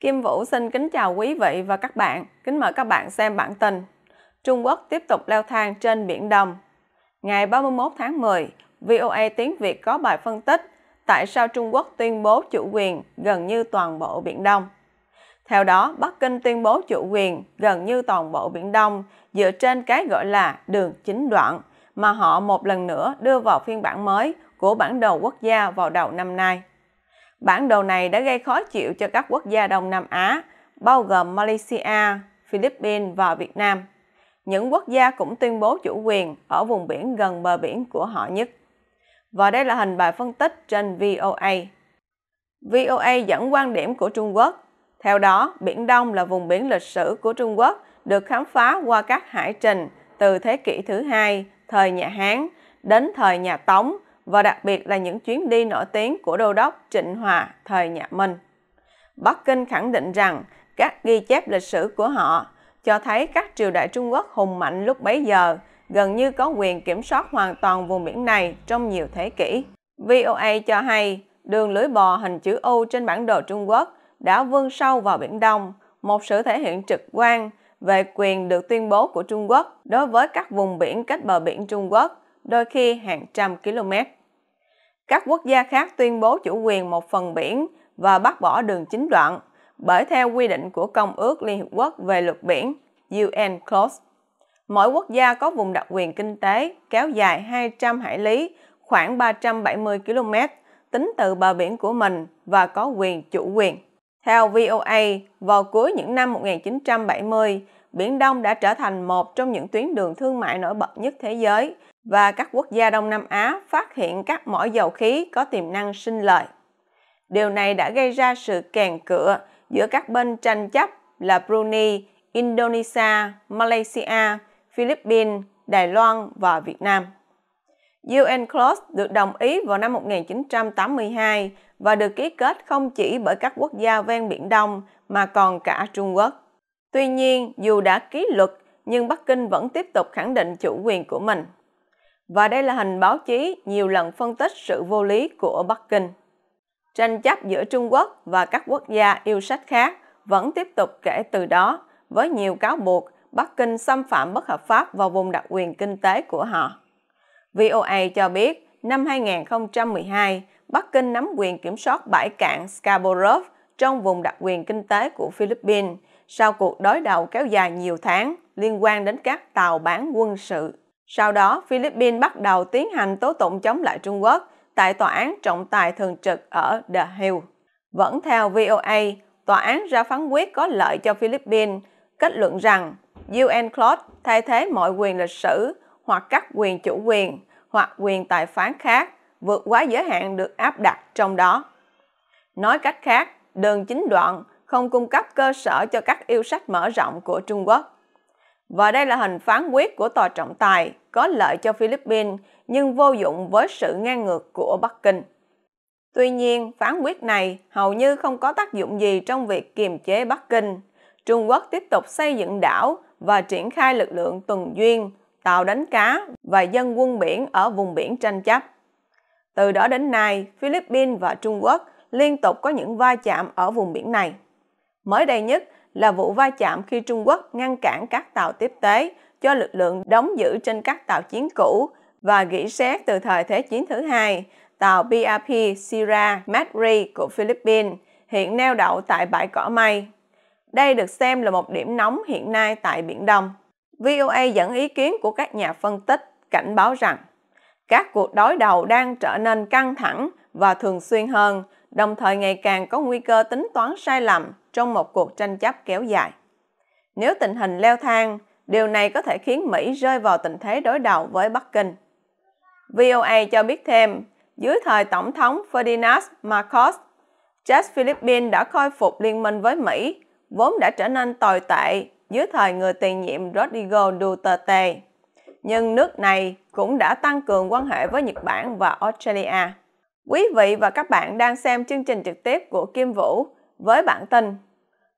Kim Vũ xin kính chào quý vị và các bạn. Kính mời các bạn xem bản tin. Trung Quốc tiếp tục leo thang trên Biển Đông. Ngày 31 tháng 10, VOA tiếng Việt có bài phân tích tại sao Trung Quốc tuyên bố chủ quyền gần như toàn bộ Biển Đông. Theo đó, Bắc Kinh tuyên bố chủ quyền gần như toàn bộ Biển Đông dựa trên cái gọi là đường chính đoạn mà họ một lần nữa đưa vào phiên bản mới của bản đồ quốc gia vào đầu năm nay. Bản đồ này đã gây khó chịu cho các quốc gia Đông Nam Á, bao gồm Malaysia, Philippines và Việt Nam. Những quốc gia cũng tuyên bố chủ quyền ở vùng biển gần bờ biển của họ nhất. Và đây là hình bài phân tích trên VOA. VOA dẫn quan điểm của Trung Quốc. Theo đó, Biển Đông là vùng biển lịch sử của Trung Quốc được khám phá qua các hải trình từ thế kỷ thứ hai, thời nhà Hán, đến thời nhà Tống, và đặc biệt là những chuyến đi nổi tiếng của đô đốc Trịnh Hòa thời nhà Minh. Bắc Kinh khẳng định rằng các ghi chép lịch sử của họ cho thấy các triều đại Trung Quốc hùng mạnh lúc bấy giờ gần như có quyền kiểm soát hoàn toàn vùng biển này trong nhiều thế kỷ. VOA cho hay đường lưỡi bò hình chữ U trên bản đồ Trung Quốc đã vươn sâu vào Biển Đông, một sự thể hiện trực quan về quyền được tuyên bố của Trung Quốc đối với các vùng biển cách bờ biển Trung Quốc, đôi khi hàng trăm km. Các quốc gia khác tuyên bố chủ quyền một phần biển và bác bỏ đường chính đoạn, bởi theo quy định của Công ước Liên Hiệp Quốc về luật biển UN Mỗi quốc gia có vùng đặc quyền kinh tế kéo dài 200 hải lý, khoảng 370 km, tính từ bờ biển của mình và có quyền chủ quyền. Theo VOA, vào cuối những năm 1970, Biển Đông đã trở thành một trong những tuyến đường thương mại nổi bật nhất thế giới và các quốc gia Đông Nam Á phát hiện các mỏ dầu khí có tiềm năng sinh lợi. Điều này đã gây ra sự kèn cựa giữa các bên tranh chấp là Brunei, Indonesia, Malaysia, Philippines, Đài Loan và Việt Nam. UNCLOS được đồng ý vào năm 1982 và được ký kết không chỉ bởi các quốc gia ven Biển Đông mà còn cả Trung Quốc. Tuy nhiên, dù đã ký luật nhưng Bắc Kinh vẫn tiếp tục khẳng định chủ quyền của mình và đây là hình báo chí nhiều lần phân tích sự vô lý của Bắc Kinh. Tranh chấp giữa Trung Quốc và các quốc gia yêu sách khác vẫn tiếp tục kể từ đó với nhiều cáo buộc Bắc Kinh xâm phạm bất hợp pháp vào vùng đặc quyền kinh tế của họ. VOA cho biết, năm 2012, Bắc Kinh nắm quyền kiểm soát bãi cạn Scarborough trong vùng đặc quyền kinh tế của Philippines sau cuộc đối đầu kéo dài nhiều tháng liên quan đến các tàu bán quân sự sau đó, Philippines bắt đầu tiến hành tố tụng chống lại Trung Quốc tại Tòa án Trọng tài Thường trực ở The Hill. Vẫn theo VOA, tòa án ra phán quyết có lợi cho Philippines, kết luận rằng UNCLOS thay thế mọi quyền lịch sử hoặc các quyền chủ quyền hoặc quyền tài phán khác vượt quá giới hạn được áp đặt trong đó. Nói cách khác, đường chính đoạn không cung cấp cơ sở cho các yêu sách mở rộng của Trung Quốc. Và đây là hình phán quyết của tòa trọng tài có lợi cho Philippines nhưng vô dụng với sự ngang ngược của Bắc Kinh. Tuy nhiên, phán quyết này hầu như không có tác dụng gì trong việc kiềm chế Bắc Kinh. Trung Quốc tiếp tục xây dựng đảo và triển khai lực lượng tuần duyên, tàu đánh cá và dân quân biển ở vùng biển tranh chấp. Từ đó đến nay, Philippines và Trung Quốc liên tục có những va chạm ở vùng biển này. Mới đây nhất, là vụ va chạm khi Trung Quốc ngăn cản các tàu tiếp tế cho lực lượng đóng giữ trên các tàu chiến cũ và gỉ xét từ thời Thế chiến thứ hai, tàu BRP Sierra Madre của Philippines hiện neo đậu tại bãi cỏ mây. Đây được xem là một điểm nóng hiện nay tại Biển Đông. VOA dẫn ý kiến của các nhà phân tích cảnh báo rằng các cuộc đối đầu đang trở nên căng thẳng và thường xuyên hơn, đồng thời ngày càng có nguy cơ tính toán sai lầm trong một cuộc tranh chấp kéo dài. Nếu tình hình leo thang, điều này có thể khiến Mỹ rơi vào tình thế đối đầu với Bắc Kinh. VOA cho biết thêm, dưới thời Tổng thống Ferdinand Marcos, Chad Philippines đã khôi phục liên minh với Mỹ, vốn đã trở nên tồi tệ dưới thời người tiền nhiệm Rodrigo Duterte. Nhưng nước này cũng đã tăng cường quan hệ với Nhật Bản và Australia. Quý vị và các bạn đang xem chương trình trực tiếp của Kim Vũ với bản tin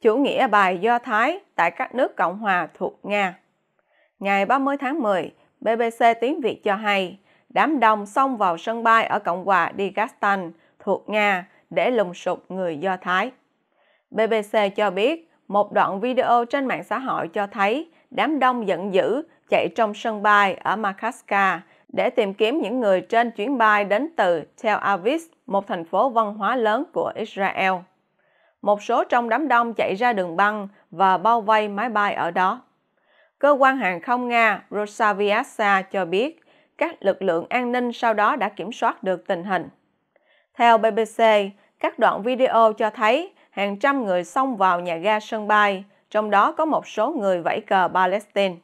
chủ nghĩa bài Do Thái tại các nước Cộng hòa thuộc Nga. Ngày 30 tháng 10, BBC tiếng Việt cho hay, đám đông xông vào sân bay ở Cộng hòa Digastan thuộc Nga để lùng sục người Do Thái. BBC cho biết, một đoạn video trên mạng xã hội cho thấy đám đông giận dữ chạy trong sân bay ở Makaska để tìm kiếm những người trên chuyến bay đến từ Tel Aviv, một thành phố văn hóa lớn của Israel một số trong đám đông chạy ra đường băng và bao vây máy bay ở đó. Cơ quan hàng không Nga Rosaviatsa cho biết các lực lượng an ninh sau đó đã kiểm soát được tình hình. Theo BBC, các đoạn video cho thấy hàng trăm người xông vào nhà ga sân bay, trong đó có một số người vẫy cờ Palestine.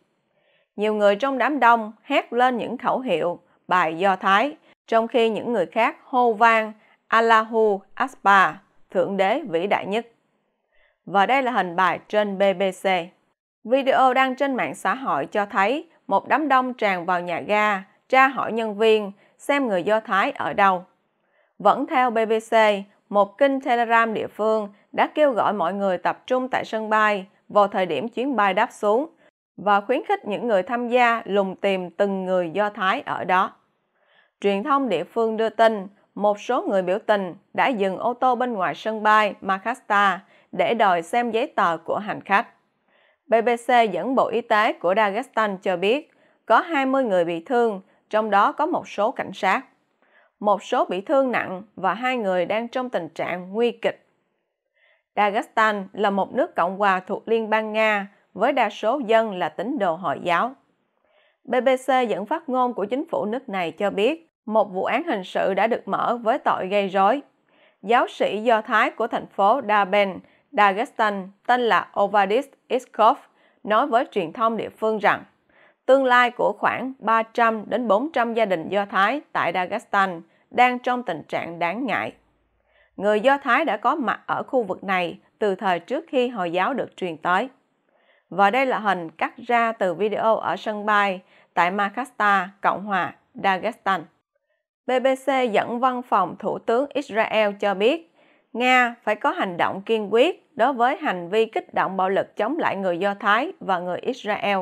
Nhiều người trong đám đông hét lên những khẩu hiệu bài Do Thái, trong khi những người khác hô vang Allahu Akbar Thượng Đế vĩ đại nhất. Và đây là hình bài trên BBC. Video đăng trên mạng xã hội cho thấy một đám đông tràn vào nhà ga, tra hỏi nhân viên xem người Do Thái ở đâu. Vẫn theo BBC, một kênh Telegram địa phương đã kêu gọi mọi người tập trung tại sân bay vào thời điểm chuyến bay đáp xuống và khuyến khích những người tham gia lùng tìm từng người Do Thái ở đó. Truyền thông địa phương đưa tin một số người biểu tình đã dừng ô tô bên ngoài sân bay Makasta để đòi xem giấy tờ của hành khách. BBC dẫn Bộ Y tế của Dagestan cho biết có 20 người bị thương, trong đó có một số cảnh sát. Một số bị thương nặng và hai người đang trong tình trạng nguy kịch. Dagestan là một nước Cộng hòa thuộc Liên bang Nga với đa số dân là tín đồ Hồi giáo. BBC dẫn phát ngôn của chính phủ nước này cho biết một vụ án hình sự đã được mở với tội gây rối. Giáo sĩ Do Thái của thành phố Daben, Dagestan, tên là Ovadis Iskov, nói với truyền thông địa phương rằng tương lai của khoảng 300 đến 400 gia đình Do Thái tại Dagestan đang trong tình trạng đáng ngại. Người Do Thái đã có mặt ở khu vực này từ thời trước khi Hồi giáo được truyền tới. Và đây là hình cắt ra từ video ở sân bay tại Makasta, Cộng hòa Dagestan. BBC dẫn văn phòng Thủ tướng Israel cho biết, Nga phải có hành động kiên quyết đối với hành vi kích động bạo lực chống lại người Do Thái và người Israel.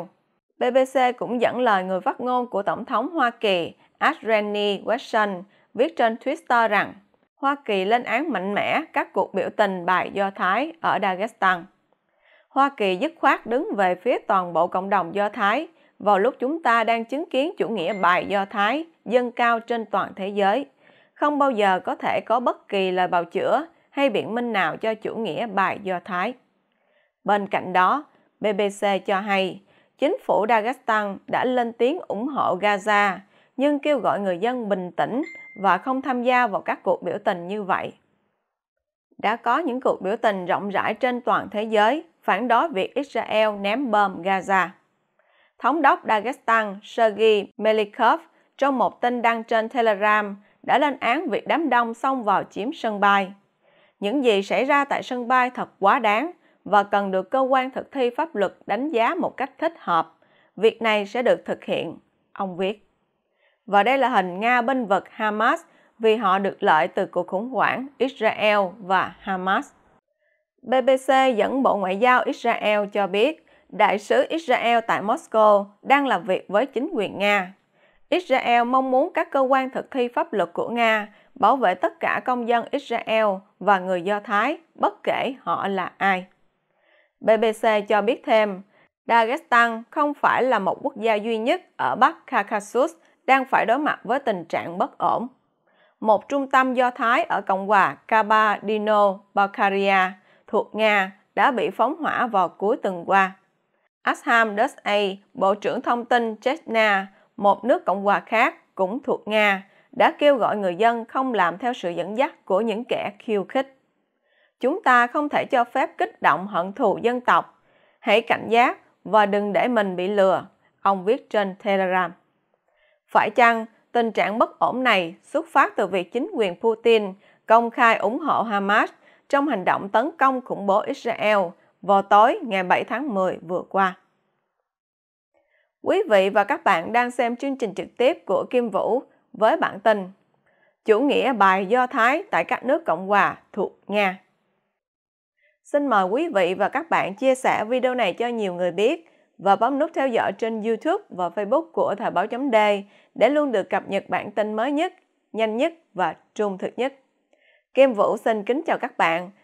BBC cũng dẫn lời người phát ngôn của Tổng thống Hoa Kỳ Ashrani Watson viết trên Twitter rằng Hoa Kỳ lên án mạnh mẽ các cuộc biểu tình bài Do Thái ở Dagestan. Hoa Kỳ dứt khoát đứng về phía toàn bộ cộng đồng Do Thái – vào lúc chúng ta đang chứng kiến chủ nghĩa bài do Thái dâng cao trên toàn thế giới. Không bao giờ có thể có bất kỳ lời bào chữa hay biện minh nào cho chủ nghĩa bài do Thái. Bên cạnh đó, BBC cho hay chính phủ Dagestan đã lên tiếng ủng hộ Gaza nhưng kêu gọi người dân bình tĩnh và không tham gia vào các cuộc biểu tình như vậy. Đã có những cuộc biểu tình rộng rãi trên toàn thế giới phản đối việc Israel ném bom Gaza. Thống đốc Dagestan Sergei Melikov trong một tin đăng trên Telegram đã lên án việc đám đông xông vào chiếm sân bay. Những gì xảy ra tại sân bay thật quá đáng và cần được cơ quan thực thi pháp luật đánh giá một cách thích hợp. Việc này sẽ được thực hiện, ông viết. Và đây là hình Nga binh vực Hamas vì họ được lợi từ cuộc khủng hoảng Israel và Hamas. BBC dẫn Bộ Ngoại giao Israel cho biết đại sứ Israel tại Moscow đang làm việc với chính quyền Nga. Israel mong muốn các cơ quan thực thi pháp luật của Nga bảo vệ tất cả công dân Israel và người Do Thái, bất kể họ là ai. BBC cho biết thêm, Dagestan không phải là một quốc gia duy nhất ở Bắc Caucasus đang phải đối mặt với tình trạng bất ổn. Một trung tâm Do Thái ở Cộng hòa Kabardino-Balkaria thuộc Nga đã bị phóng hỏa vào cuối tuần qua. Asham Dusay, Bộ trưởng Thông tin Chechnya, một nước Cộng hòa khác cũng thuộc Nga, đã kêu gọi người dân không làm theo sự dẫn dắt của những kẻ khiêu khích. Chúng ta không thể cho phép kích động hận thù dân tộc. Hãy cảnh giác và đừng để mình bị lừa, ông viết trên Telegram. Phải chăng tình trạng bất ổn này xuất phát từ việc chính quyền Putin công khai ủng hộ Hamas trong hành động tấn công khủng bố Israel – vào tối ngày 7 tháng 10 vừa qua. Quý vị và các bạn đang xem chương trình trực tiếp của Kim Vũ với bản tin Chủ nghĩa bài Do Thái tại các nước Cộng hòa thuộc Nga. Xin mời quý vị và các bạn chia sẻ video này cho nhiều người biết và bấm nút theo dõi trên YouTube và Facebook của Thời báo chấm Đề để luôn được cập nhật bản tin mới nhất, nhanh nhất và trung thực nhất. Kim Vũ xin kính chào các bạn